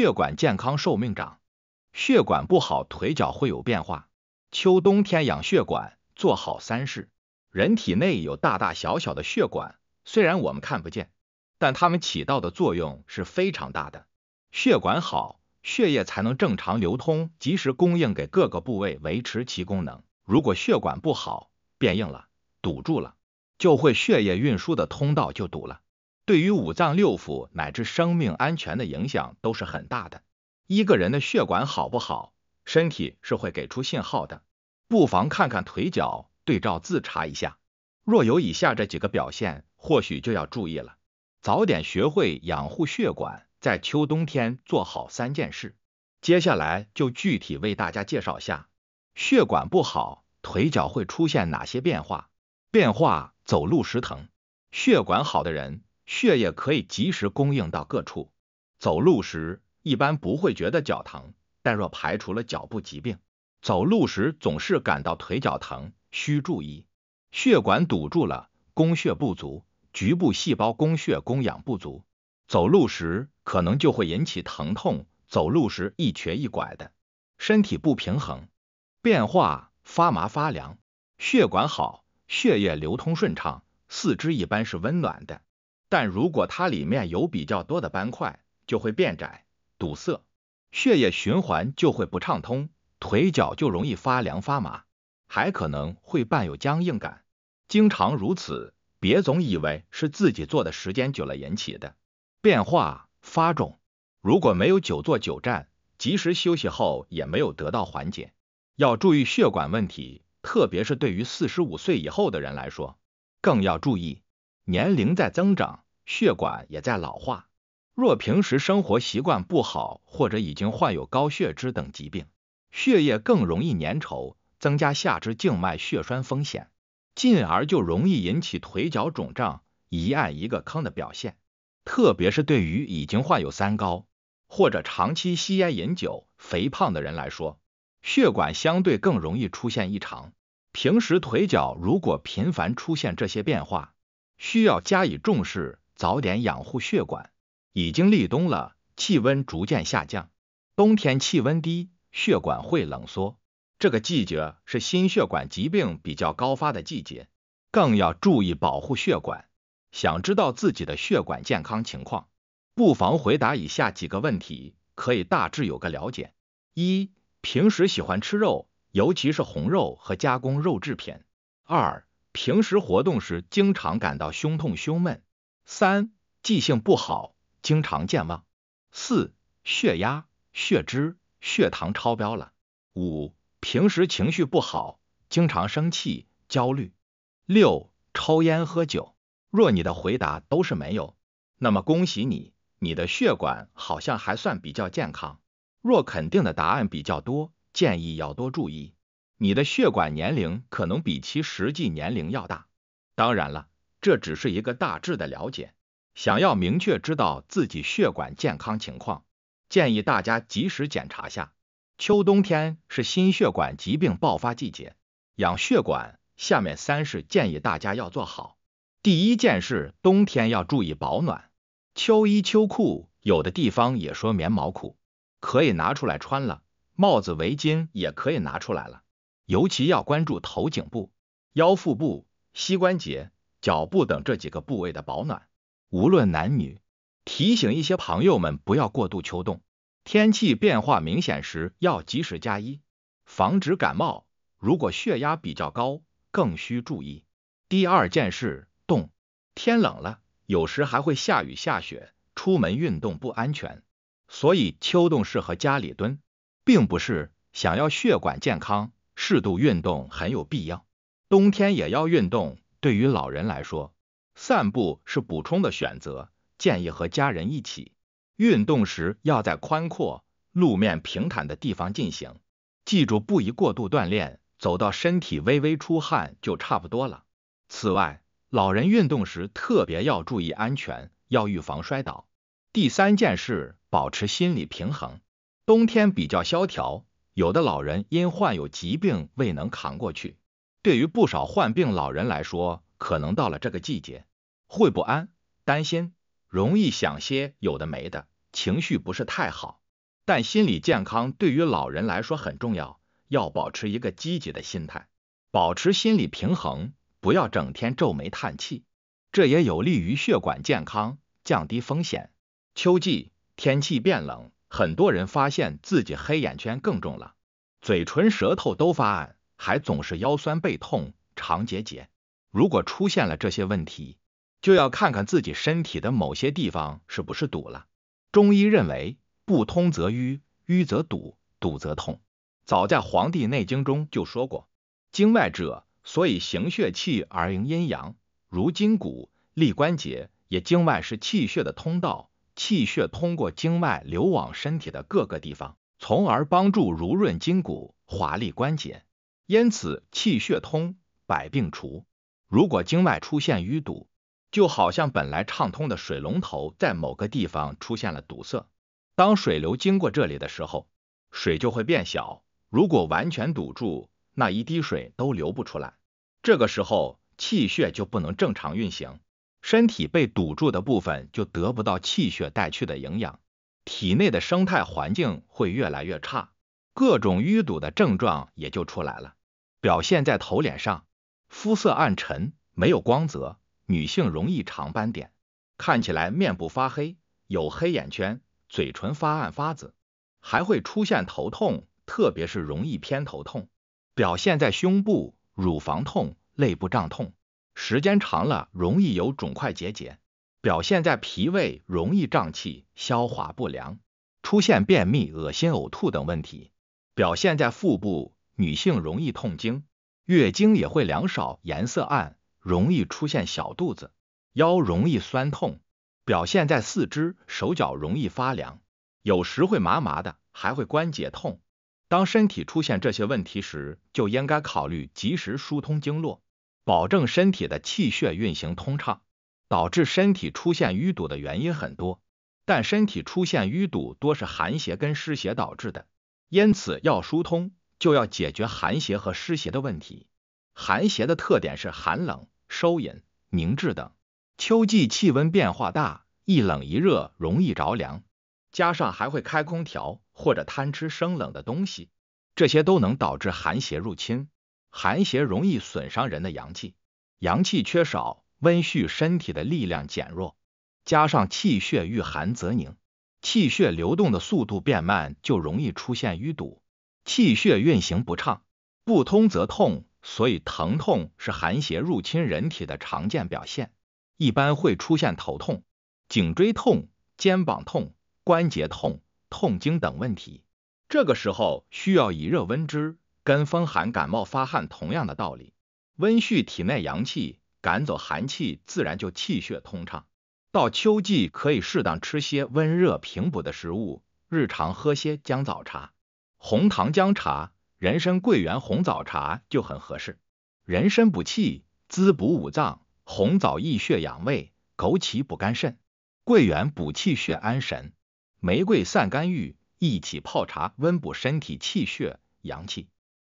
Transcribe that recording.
血管健康，寿命长。血管不好，腿脚会有变化。秋冬天养血管，做好三式。人体内有大大小小的血管，虽然我们看不见，但它们起到的作用是非常大的。血管好，血液才能正常流通，及时供应给各个部位，维持其功能。如果血管不好，变硬了，堵住了，就会血液运输的通道就堵了。对于五脏六腑乃至生命安全的影响都是很大的。一个人的血管好不好，身体是会给出信号的。不妨看看腿脚，对照自查一下。若有以下这几个表现，或许就要注意了。早点学会养护血管，在秋冬天做好三件事。接下来就具体为大家介绍下，血管不好，腿脚会出现哪些变化？变化，走路时疼。血管好的人。血液可以及时供应到各处，走路时一般不会觉得脚疼，但若排除了脚部疾病，走路时总是感到腿脚疼，需注意血管堵住了，供血不足，局部细胞供血供氧不足，走路时可能就会引起疼痛，走路时一瘸一拐的，身体不平衡，变化发麻发凉。血管好，血液流通顺畅，四肢一般是温暖的。但如果它里面有比较多的斑块，就会变窄、堵塞，血液循环就会不畅通，腿脚就容易发凉、发麻，还可能会伴有僵硬感。经常如此，别总以为是自己坐的时间久了引起的。变化、发肿，如果没有久坐久站，及时休息后也没有得到缓解，要注意血管问题，特别是对于四十五岁以后的人来说，更要注意。年龄在增长，血管也在老化。若平时生活习惯不好，或者已经患有高血脂等疾病，血液更容易粘稠，增加下肢静脉血栓风险，进而就容易引起腿脚肿胀、一按一个坑的表现。特别是对于已经患有三高或者长期吸烟、饮酒、肥胖的人来说，血管相对更容易出现异常。平时腿脚如果频繁出现这些变化，需要加以重视，早点养护血管。已经立冬了，气温逐渐下降，冬天气温低，血管会冷缩。这个季节是心血管疾病比较高发的季节，更要注意保护血管。想知道自己的血管健康情况，不妨回答以下几个问题，可以大致有个了解。一、平时喜欢吃肉，尤其是红肉和加工肉制品。二、平时活动时经常感到胸痛、胸闷；三、记性不好，经常健忘；四、血压、血脂、血糖超标了；五、平时情绪不好，经常生气、焦虑；六、抽烟、喝酒。若你的回答都是没有，那么恭喜你，你的血管好像还算比较健康。若肯定的答案比较多，建议要多注意。你的血管年龄可能比其实际年龄要大，当然了，这只是一个大致的了解。想要明确知道自己血管健康情况，建议大家及时检查下。秋冬天是心血管疾病爆发季节，养血管，下面三事建议大家要做好。第一件事，冬天要注意保暖，秋衣秋裤，有的地方也说棉毛裤，可以拿出来穿了，帽子围巾也可以拿出来了。尤其要关注头颈部、腰腹部、膝关节、脚部等这几个部位的保暖。无论男女，提醒一些朋友们不要过度秋冻。天气变化明显时要及时加衣，防止感冒。如果血压比较高，更需注意。第二件事，冻。天冷了，有时还会下雨下雪，出门运动不安全，所以秋冻适合家里蹲，并不是想要血管健康。适度运动很有必要，冬天也要运动。对于老人来说，散步是补充的选择，建议和家人一起。运动时要在宽阔、路面平坦的地方进行，记住不宜过度锻炼，走到身体微微出汗就差不多了。此外，老人运动时特别要注意安全，要预防摔倒。第三件事，保持心理平衡。冬天比较萧条。有的老人因患有疾病未能扛过去。对于不少患病老人来说，可能到了这个季节会不安、担心，容易想些有的没的，情绪不是太好。但心理健康对于老人来说很重要，要保持一个积极的心态，保持心理平衡，不要整天皱眉叹气，这也有利于血管健康，降低风险。秋季天气变冷。很多人发现自己黑眼圈更重了，嘴唇、舌头都发暗，还总是腰酸背痛、肠结节。如果出现了这些问题，就要看看自己身体的某些地方是不是堵了。中医认为，不通则瘀，瘀则堵，堵则痛。早在《黄帝内经》中就说过，经脉者，所以行血气而营阴阳，如筋骨、立关节。也，经脉是气血的通道。气血通过经脉流往身体的各个地方，从而帮助濡润筋骨、华丽关节。因此，气血通，百病除。如果经脉出现淤堵，就好像本来畅通的水龙头在某个地方出现了堵塞，当水流经过这里的时候，水就会变小。如果完全堵住，那一滴水都流不出来。这个时候，气血就不能正常运行。身体被堵住的部分就得不到气血带去的营养，体内的生态环境会越来越差，各种淤堵的症状也就出来了。表现在头脸上，肤色暗沉，没有光泽；女性容易长斑点，看起来面部发黑，有黑眼圈，嘴唇发暗发紫，还会出现头痛，特别是容易偏头痛。表现在胸部，乳房痛，肋部胀痛。时间长了，容易有肿块结节，表现在脾胃容易胀气、消化不良，出现便秘、恶心、呕吐等问题；表现在腹部，女性容易痛经，月经也会量少、颜色暗，容易出现小肚子，腰容易酸痛；表现在四肢，手脚容易发凉，有时会麻麻的，还会关节痛。当身体出现这些问题时，就应该考虑及时疏通经络。保证身体的气血运行通畅，导致身体出现淤堵的原因很多，但身体出现淤堵多是寒邪跟湿邪导致的，因此要疏通就要解决寒邪和湿邪的问题。寒邪的特点是寒冷、收引、凝滞等，秋季气温变化大，一冷一热容易着凉，加上还会开空调或者贪吃生冷的东西，这些都能导致寒邪入侵。寒邪容易损伤人的阳气，阳气缺少，温煦身体的力量减弱，加上气血遇寒则凝，气血流动的速度变慢，就容易出现淤堵，气血运行不畅，不通则痛，所以疼痛是寒邪入侵人体的常见表现，一般会出现头痛、颈椎痛、肩膀痛、关节痛、痛经等问题，这个时候需要以热温之。跟风寒感冒发汗同样的道理，温煦体内阳气，赶走寒气，自然就气血通畅。到秋季可以适当吃些温热平补的食物，日常喝些姜枣茶、红糖姜茶、人参、桂圆、红枣茶就很合适。人参补气，滋补五脏；红枣益血养胃；枸杞补肝肾；桂圆补气血安神；玫瑰散肝郁，一起泡茶温补身体气血阳气。